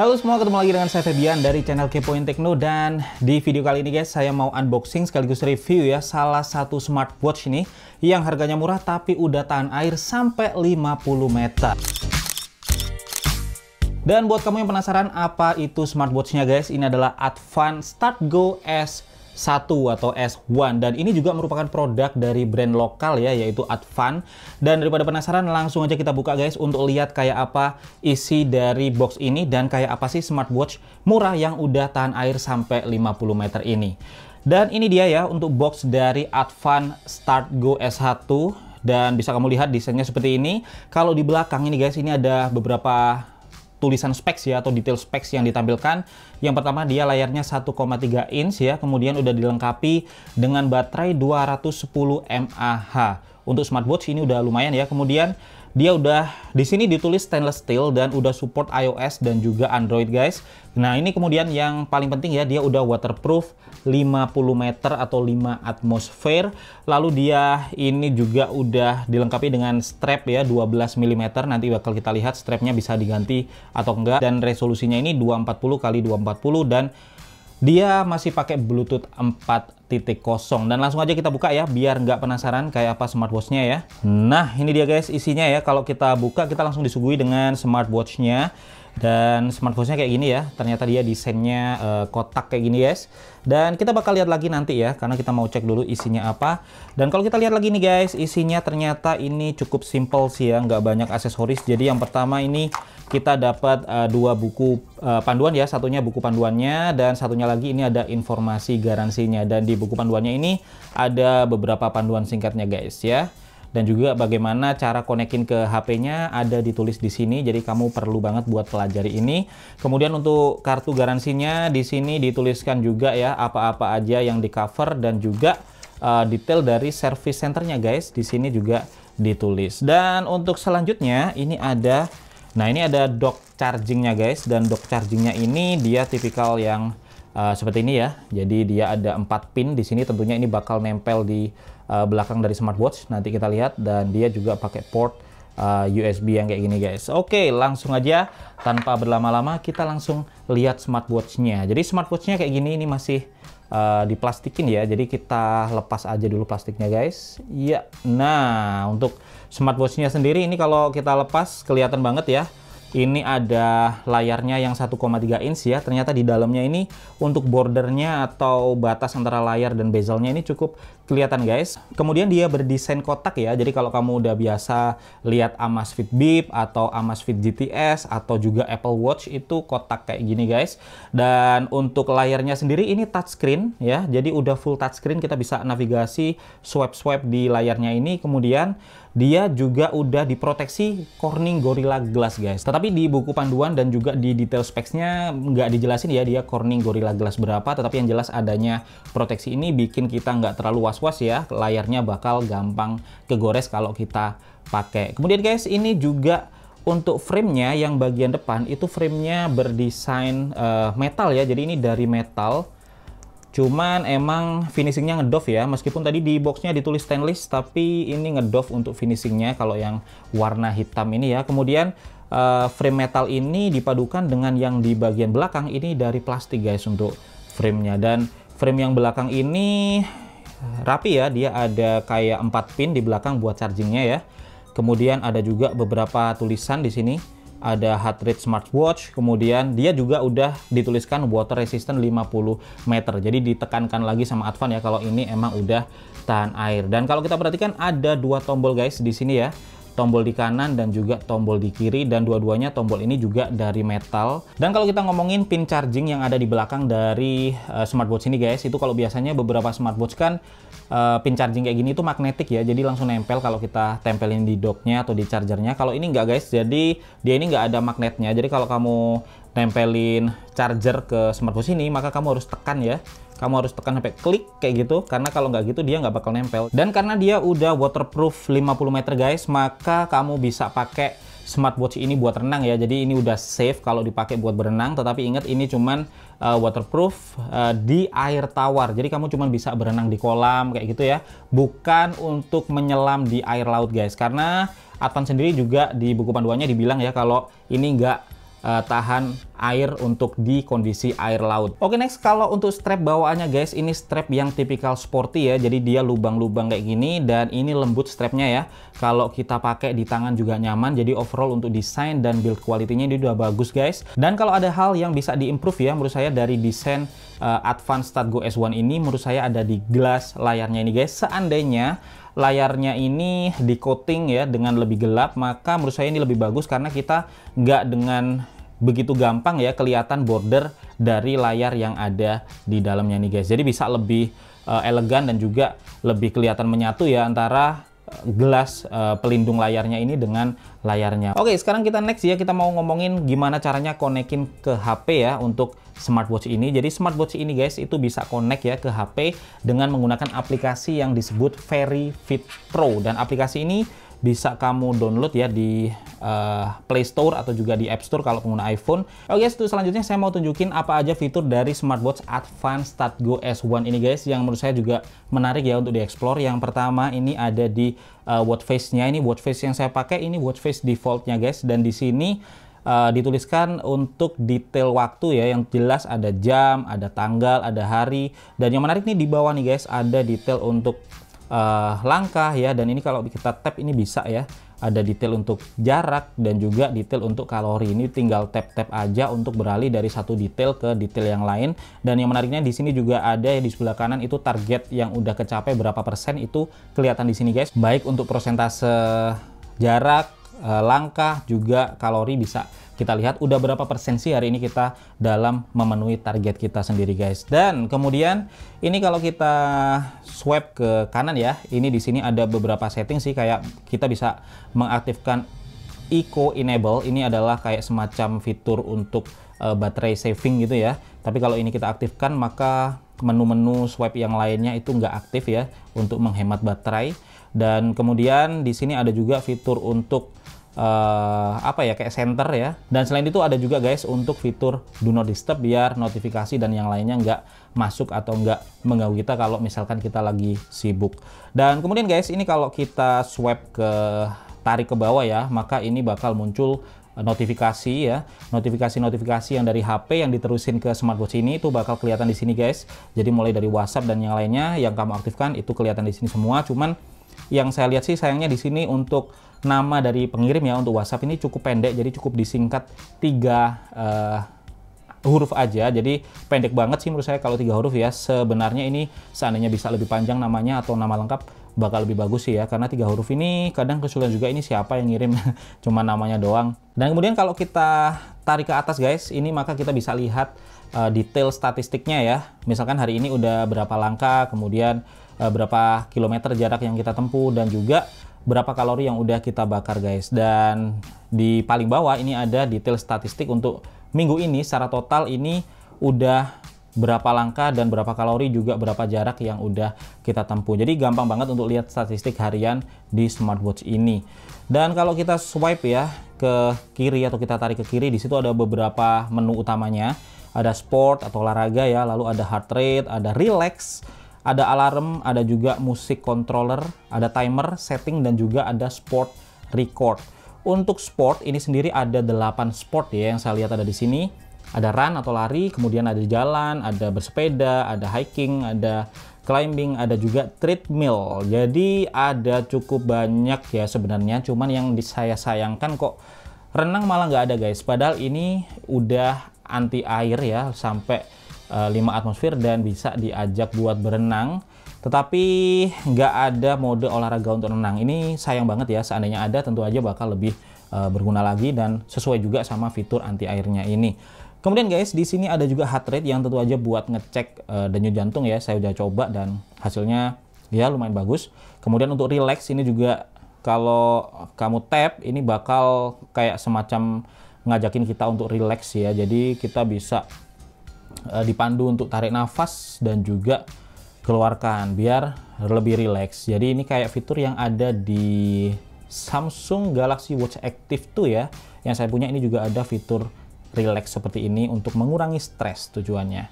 Halo semua, ketemu lagi dengan saya Febian dari channel Kepoin Tekno dan di video kali ini guys saya mau unboxing sekaligus review ya salah satu smartwatch ini yang harganya murah tapi udah tahan air sampai 50 meter. Dan buat kamu yang penasaran apa itu smartwatchnya guys, ini adalah Advan Start Go S satu atau S1 dan ini juga merupakan produk dari brand lokal ya yaitu Advan dan daripada penasaran langsung aja kita buka guys untuk lihat kayak apa isi dari box ini dan kayak apa sih smartwatch murah yang udah tahan air sampai 50 meter ini dan ini dia ya untuk box dari Advan Start Go S1 dan bisa kamu lihat desainnya seperti ini kalau di belakang ini guys ini ada beberapa tulisan specs ya atau detail specs yang ditampilkan. Yang pertama dia layarnya 1,3 inch ya, kemudian udah dilengkapi dengan baterai 210 mAh. Untuk smartwatch ini udah lumayan ya. Kemudian dia udah di sini ditulis stainless steel dan udah support iOS dan juga Android guys. Nah, ini kemudian yang paling penting ya, dia udah waterproof 50 meter atau 5 atmosfer. Lalu dia ini juga udah dilengkapi dengan strap ya 12 mm. Nanti bakal kita lihat strapnya bisa diganti atau enggak dan resolusinya ini 240 kali 240 dan dia masih pakai Bluetooth 4 titik kosong dan langsung aja kita buka ya biar nggak penasaran kayak apa smartwatchnya ya nah ini dia guys isinya ya kalau kita buka kita langsung disuguhi dengan smartwatchnya dan smartwatchnya kayak gini ya ternyata dia desainnya uh, kotak kayak gini guys dan kita bakal lihat lagi nanti ya karena kita mau cek dulu isinya apa dan kalau kita lihat lagi nih guys isinya ternyata ini cukup simple sih ya nggak banyak aksesoris jadi yang pertama ini kita dapat uh, dua buku uh, panduan ya satunya buku panduannya dan satunya lagi ini ada informasi garansinya dan di buku panduannya ini ada beberapa panduan singkatnya guys ya. Dan juga bagaimana cara konekin ke HP-nya ada ditulis di sini, jadi kamu perlu banget buat pelajari ini. Kemudian untuk kartu garansinya di sini dituliskan juga ya apa-apa aja yang di cover dan juga uh, detail dari service centernya guys. Di sini juga ditulis. Dan untuk selanjutnya ini ada, nah ini ada dock chargingnya guys dan dock chargingnya ini dia tipikal yang Eh, seperti ini ya. Jadi dia ada empat pin di sini tentunya ini bakal nempel di uh, belakang dari smartwatch. Nanti kita lihat dan dia juga pakai port uh, eh, USB yang kayak gini guys. Oke, langsung aja tanpa berlama-lama kita langsung lihat smartwatchnya. Jadi smartwatchnya kayak gini ini masih uh, diplastikin ya. Jadi kita lepas aja dulu plastiknya guys. Ya, Nah, untuk smartwatchnya sendiri ini kalau kita lepas kelihatan banget ya ini ada layarnya yang 1,3 inch ya. Ternyata di dalamnya ini untuk bordernya atau batas antara layar dan bezelnya ini cukup kelihatan guys. Kemudian dia berdesain kotak ya. Jadi kalau kamu udah biasa lihat Amazfit Bip atau Amazfit GTS atau juga Apple Watch itu kotak kayak gini guys. Dan untuk layarnya sendiri ini touchscreen ya. Jadi udah full touchscreen kita bisa navigasi swipe-swipe di layarnya ini. Kemudian dia juga udah diproteksi Corning Gorilla Glass guys. Tetapi di buku panduan dan juga di detail specsnya nggak dijelasin ya dia Corning Gorilla Glass berapa. Tetapi yang jelas adanya proteksi ini bikin kita nggak terlalu was-was ya layarnya bakal gampang kegores kalau kita pakai kemudian guys ini juga untuk framenya yang bagian depan itu framenya berdesain uh, metal ya jadi ini dari metal cuman emang finishingnya ngedof ya meskipun tadi di boxnya ditulis stainless tapi ini ngedof untuk finishingnya kalau yang warna hitam ini ya kemudian uh, frame metal ini dipadukan dengan yang di bagian belakang ini dari plastik guys untuk framenya dan frame yang belakang ini rapi ya. Dia ada kayak 4 pin di belakang buat chargingnya ya. Kemudian ada juga beberapa tulisan di sini. Ada heart rate smartwatch, kemudian dia juga udah dituliskan water resistant 50 meter. Jadi ditekankan lagi sama Advan ya kalau ini emang udah tahan air. Dan kalau kita perhatikan ada dua tombol guys di sini ya tombol di kanan dan juga tombol di kiri dan dua-duanya tombol ini juga dari metal. Dan kalau kita ngomongin pin charging yang ada di belakang dari uh, smartwatch ini guys, itu kalau biasanya beberapa smartwatch kan uh, pin charging kayak gini itu magnetik ya, jadi langsung nempel kalau kita tempelin di docknya atau di chargernya. Kalau ini enggak guys, jadi dia ini enggak ada magnetnya. Jadi kalau kamu nempelin charger ke smartwatch ini, maka kamu harus tekan ya kamu harus tekan sampai klik kayak gitu karena kalau nggak gitu dia nggak bakal nempel dan karena dia udah waterproof 50 meter guys maka kamu bisa pakai smartwatch ini buat renang ya jadi ini udah safe kalau dipakai buat berenang tetapi ingat ini cuman uh, waterproof uh, di air tawar jadi kamu cuman bisa berenang di kolam kayak gitu ya bukan untuk menyelam di air laut guys karena Atan sendiri juga di buku panduannya dibilang ya kalau ini nggak uh, tahan air untuk di kondisi air laut. Oke next kalau untuk strap bawaannya guys ini strap yang tipikal sporty ya jadi dia lubang-lubang kayak gini dan ini lembut strapnya ya kalau kita pakai di tangan juga nyaman jadi overall untuk desain dan build quality-nya ini udah bagus guys dan kalau ada hal yang bisa diimprove ya menurut saya dari desain uh, Advanced Go S1 ini menurut saya ada di glass layarnya ini guys seandainya layarnya ini di coating ya dengan lebih gelap maka menurut saya ini lebih bagus karena kita nggak dengan begitu gampang ya kelihatan border dari layar yang ada di dalamnya nih guys. Jadi bisa lebih uh, elegan dan juga lebih kelihatan menyatu ya antara eh, gelas uh, pelindung layarnya ini dengan layarnya. Oke, sekarang kita next ya kita mau ngomongin gimana caranya konekin ke HP ya untuk smartwatch ini. Jadi smartwatch ini guys itu bisa connect ya ke HP dengan menggunakan aplikasi yang disebut Very Fit Pro dan aplikasi ini bisa kamu download ya di uh, Play Store atau juga di App Store kalau pengguna iPhone. Oke, oh, okay, selanjutnya saya mau tunjukin apa aja fitur dari smartwatch Advanced Start Go S1 ini guys yang menurut saya juga menarik ya untuk dieksplor. Yang pertama ini ada di uh, watch face-nya. Ini watch face yang saya pakai ini watch face default-nya guys dan di sini uh, dituliskan untuk detail waktu ya yang jelas ada jam, ada tanggal, ada hari dan yang menarik nih di bawah nih guys ada detail untuk uh, langkah ya dan ini kalau kita tap ini bisa ya ada detail untuk jarak dan juga detail untuk kalori ini tinggal tap-tap aja untuk beralih dari satu detail ke detail yang lain dan yang menariknya di sini juga ada ya di sebelah kanan itu target yang udah kecapai berapa persen itu kelihatan di sini guys baik untuk persentase jarak Eh, langkah juga kalori bisa kita lihat udah berapa persen sih hari ini kita dalam memenuhi target kita sendiri guys dan kemudian ini kalau kita swipe ke kanan ya ini di sini ada beberapa setting sih kayak kita bisa mengaktifkan eco enable ini adalah kayak semacam fitur untuk uh, baterai saving gitu ya tapi kalau ini kita aktifkan maka menu-menu swipe yang lainnya itu nggak aktif ya untuk menghemat baterai dan kemudian di sini ada juga fitur untuk uh, apa ya kayak center ya dan selain itu ada juga guys untuk fitur do not disturb biar notifikasi dan yang lainnya nggak masuk atau nggak mengganggu kita kalau misalkan kita lagi sibuk dan kemudian guys ini kalau kita swipe ke tarik ke bawah ya maka ini bakal muncul notifikasi ya notifikasi-notifikasi yang dari HP yang diterusin ke smartwatch ini itu bakal kelihatan di sini guys jadi mulai dari WhatsApp dan yang lainnya yang kamu aktifkan itu kelihatan di sini semua cuman yang saya lihat sih sayangnya di sini untuk nama dari pengirim ya untuk WhatsApp ini cukup pendek jadi cukup disingkat tiga uh, huruf aja jadi pendek banget sih menurut saya kalau tiga huruf ya sebenarnya ini seandainya bisa lebih panjang namanya atau nama lengkap bakal lebih bagus sih ya karena tiga huruf ini kadang kesulitan juga ini siapa yang ngirim cuma namanya doang dan kemudian kalau kita tarik ke atas guys ini maka kita bisa lihat uh, detail statistiknya ya misalkan hari ini udah berapa langkah kemudian Eh, berapa kilometer jarak yang kita tempuh dan juga berapa kalori yang udah kita bakar guys dan di paling bawah ini ada detail statistik untuk minggu ini secara total ini udah berapa langkah dan berapa kalori juga berapa jarak yang udah kita tempuh jadi gampang banget untuk lihat statistik harian di smartwatch ini dan kalau kita swipe ya ke kiri atau kita tarik ke kiri di situ ada beberapa menu utamanya ada sport atau olahraga ya lalu ada heart rate ada relax ada alarm, ada juga musik controller, ada timer, setting, dan juga ada sport record. Untuk sport ini sendiri ada 8 sport ya yang saya lihat ada di sini. Ada run atau lari, kemudian ada jalan, ada bersepeda, ada hiking, ada climbing, ada juga treadmill. Jadi ada cukup banyak ya sebenarnya, cuman yang saya sayangkan kok renang malah nggak ada guys. Padahal ini udah anti air ya sampai 5 eh, atmosfer dan bisa diajak buat berenang tetapi nggak ada mode olahraga untuk renang ini sayang banget ya seandainya ada tentu aja bakal lebih uh, berguna lagi dan sesuai juga sama fitur anti airnya ini kemudian guys di sini ada juga heart rate yang tentu aja buat ngecek uh, denyut jantung ya saya udah coba dan hasilnya ya lumayan bagus kemudian untuk relax ini juga kalau kamu tap ini bakal kayak semacam ngajakin kita untuk relax ya jadi kita bisa Eh, dipandu untuk tarik nafas dan juga keluarkan biar lebih rileks. Jadi ini kayak fitur yang ada di Samsung Galaxy Watch Active tuh ya. Yang saya punya ini juga ada fitur rileks seperti ini untuk mengurangi stres tujuannya.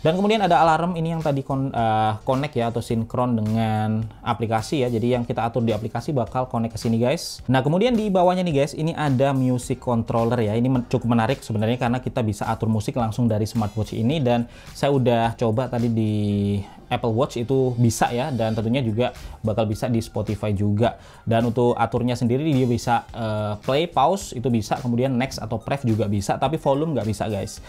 Dan kemudian ada alarm ini yang tadi kon, uh, connect ya atau sinkron dengan aplikasi ya. Jadi yang kita atur di aplikasi bakal connect ke sini guys. Nah kemudian di bawahnya nih guys, ini ada music controller ya. Ini men cukup menarik sebenarnya karena kita bisa atur musik langsung dari smartwatch ini dan saya udah coba tadi di Apple Watch itu bisa ya dan tentunya juga bakal bisa di Spotify juga dan untuk aturnya sendiri dia bisa uh, play pause itu bisa kemudian next atau prev juga bisa tapi volume nggak bisa guys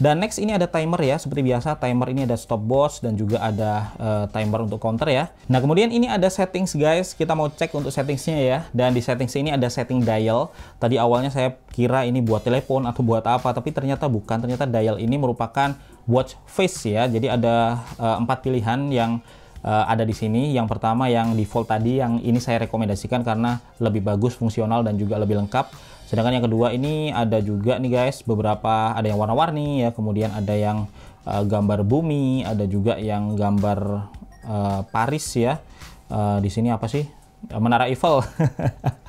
dan next ini ada timer ya, seperti biasa timer ini ada stopwatch dan juga ada uh, timer untuk counter ya. Nah kemudian ini ada settings guys, kita mau cek untuk settingsnya ya. Dan di settings ini ada setting dial. Tadi awalnya saya kira ini buat telepon atau buat apa, tapi ternyata bukan. Ternyata dial ini merupakan watch face ya. Jadi ada eh, empat uh, pilihan yang uh, ada di sini. Yang pertama yang default tadi, yang ini saya rekomendasikan karena lebih bagus, fungsional dan juga lebih lengkap. Sedangkan yang kedua ini ada juga nih guys beberapa ada yang warna-warni ya, kemudian ada yang uh, gambar bumi, ada juga yang gambar uh, Paris ya. Uh, di sini apa sih? Menara Eiffel.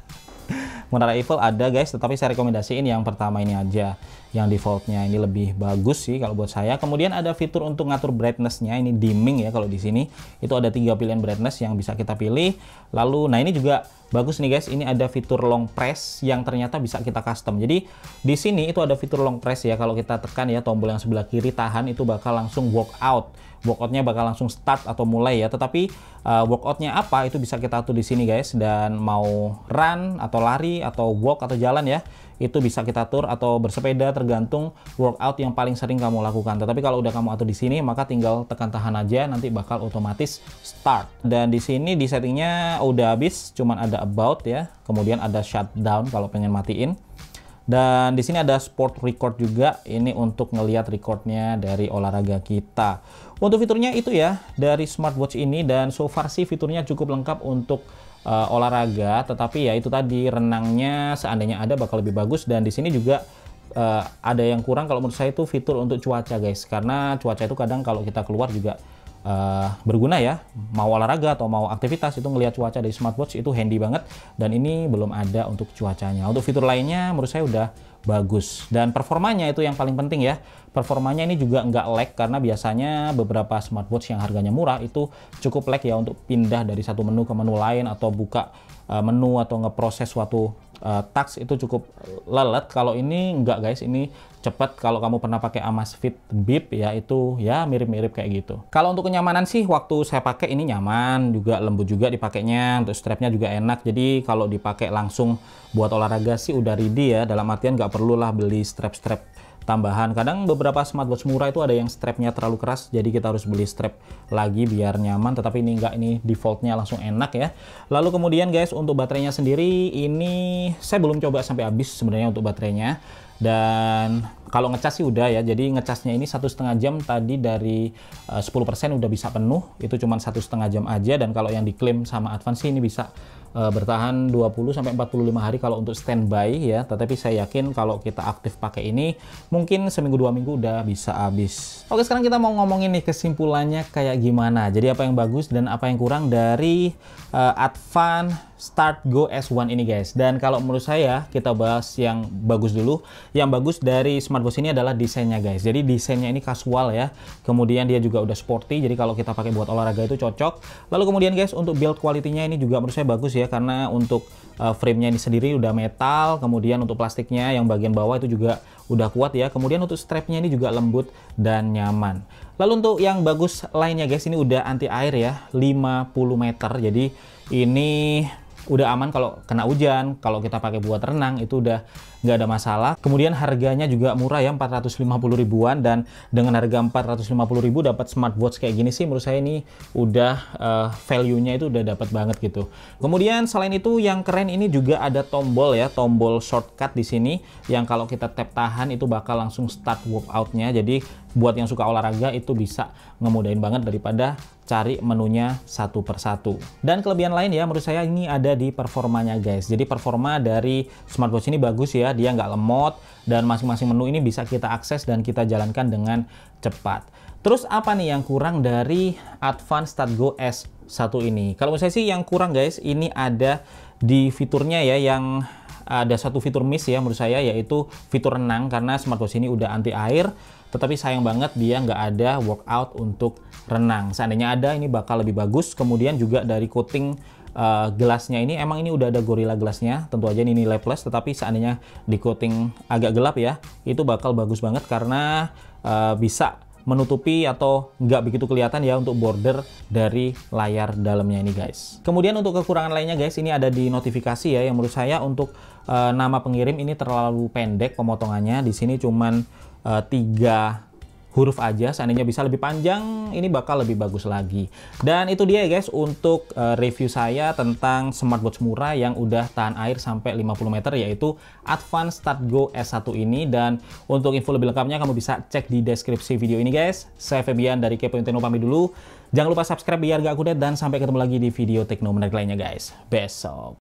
Menara Eiffel ada guys, tetapi saya rekomendasiin yang pertama ini aja yang defaultnya ini lebih bagus sih kalau buat saya. Kemudian ada fitur untuk ngatur brightnessnya ini dimming ya kalau di sini itu ada tiga pilihan brightness yang bisa kita pilih. Lalu nah ini juga bagus nih guys, ini ada fitur long press yang ternyata bisa kita custom. Jadi di sini itu ada fitur long press ya kalau kita tekan ya tombol yang sebelah kiri tahan itu bakal langsung walk out. workoutnya bakal langsung start atau mulai ya. Tetapi uh, workoutnya apa itu bisa kita atur di sini guys dan mau run atau lari atau walk atau jalan ya itu bisa kita tur atau bersepeda tergantung workout yang paling sering kamu lakukan. Tetapi kalau udah kamu atur di sini maka tinggal tekan tahan aja nanti bakal otomatis start. Dan di sini di settingnya udah habis cuman ada about ya. Kemudian ada shutdown kalau pengen matiin. Dan di sini ada sport record juga. Ini untuk ngelihat recordnya dari olahraga kita. Untuk fiturnya itu ya dari smartwatch ini dan so far sih fiturnya cukup lengkap untuk uh, olahraga, tetapi ya itu tadi renangnya seandainya ada bakal lebih bagus dan di sini juga uh, ada yang kurang kalau menurut saya itu fitur untuk cuaca guys karena cuaca itu kadang kalau kita keluar juga uh, berguna ya mau olahraga atau mau aktivitas itu ngelihat cuaca dari smartwatch itu handy banget dan ini belum ada untuk cuacanya untuk fitur lainnya menurut saya udah bagus. Dan performanya itu yang paling penting ya. Performanya ini juga nggak lag karena biasanya beberapa smartwatch yang harganya murah itu cukup lag ya untuk pindah dari satu menu ke menu lain atau buka eh, menu atau ngeproses suatu uh, tax itu cukup lelet. Kalau ini enggak guys, ini cepat. Kalau kamu pernah pakai Amazfit Bip ya itu ya mirip-mirip kayak gitu. Kalau untuk kenyamanan sih waktu saya pakai ini nyaman, juga lembut juga dipakainya, untuk strapnya juga enak. Jadi kalau dipakai langsung buat olahraga sih udah ready ya. Dalam artian nggak perlulah beli strap-strap tambahan. Kadang beberapa smartwatch murah itu ada yang strapnya terlalu keras, jadi kita harus beli strap lagi biar nyaman. Tetapi ini enggak, ini defaultnya langsung enak ya. Lalu kemudian guys, untuk baterainya sendiri, ini saya belum coba sampai habis sebenarnya untuk baterainya. Dan kalau ngecas sih udah ya, jadi ngecasnya ini satu setengah jam tadi dari 10% eh, udah bisa penuh, itu cuma satu setengah jam aja. Dan kalau yang diklaim sama Advance sih ini bisa uh, bertahan 20 sampai 45 hari kalau untuk standby ya tetapi saya yakin kalau kita aktif pakai ini mungkin seminggu dua minggu udah bisa habis oke sekarang kita mau ngomongin nih kesimpulannya kayak gimana jadi apa yang bagus dan apa yang kurang dari uh, Advan Start Go S1 ini guys dan kalau menurut saya kita bahas yang bagus dulu yang bagus dari smartwatch ini adalah desainnya guys jadi desainnya ini casual ya kemudian dia juga udah sporty jadi kalau kita pakai buat olahraga itu cocok lalu kemudian guys untuk build quality-nya ini juga menurut saya bagus ya ya karena untuk uh, frame-nya ini sendiri udah metal, kemudian untuk plastiknya yang bagian bawah itu juga udah kuat ya. Kemudian untuk strapnya ini juga lembut dan nyaman. Lalu untuk yang bagus lainnya guys, ini udah anti air ya, 50 meter. Jadi ini udah aman kalau kena hujan, kalau kita pakai buat renang itu udah nggak ada masalah. Kemudian harganya juga murah ya 450 ribuan dan dengan harga 450 ribu dapat smartwatch kayak gini sih menurut saya ini udah uh, value-nya itu udah dapat banget gitu. Kemudian selain itu yang keren ini juga ada tombol ya, tombol shortcut di sini yang kalau kita tap tahan itu bakal langsung start workoutnya. Jadi buat yang suka olahraga itu bisa ngemudain banget daripada cari menunya satu persatu. Dan kelebihan lain ya menurut saya ini ada di performanya guys. Jadi performa dari smartwatch ini bagus ya, dia nggak lemot dan masing-masing menu ini bisa kita akses dan kita jalankan dengan cepat. Terus apa nih yang kurang dari Advanced Go S1 ini? Kalau menurut saya sih yang kurang guys, ini ada di fiturnya ya yang ada satu fitur miss ya menurut saya yaitu fitur renang karena smartwatch ini udah anti air tetapi sayang banget dia nggak ada workout untuk renang seandainya ada ini bakal lebih bagus kemudian juga dari coating uh, gelasnya ini emang ini udah ada Gorilla gelasnya tentu aja ini nilai plus tetapi seandainya di coating agak gelap ya itu bakal bagus banget karena uh, bisa menutupi atau nggak begitu kelihatan ya untuk border dari layar dalamnya ini guys. Kemudian untuk kekurangan lainnya guys, ini ada di notifikasi ya yang menurut saya untuk uh, nama pengirim ini terlalu pendek pemotongannya. Di sini cuman eh, tiga. 3 huruf aja. Seandainya bisa lebih panjang, ini bakal lebih bagus lagi. Dan itu dia ya guys untuk eh, review saya tentang smartwatch murah yang udah tahan air sampai 50 meter yaitu Advance Start Go S1 ini. Dan untuk info lebih lengkapnya kamu bisa cek di deskripsi video ini guys. Saya Febian dari Kepo Inteno pamit dulu. Jangan lupa subscribe biar gak kudet dan sampai ketemu lagi di video tekno menarik lainnya guys. Besok.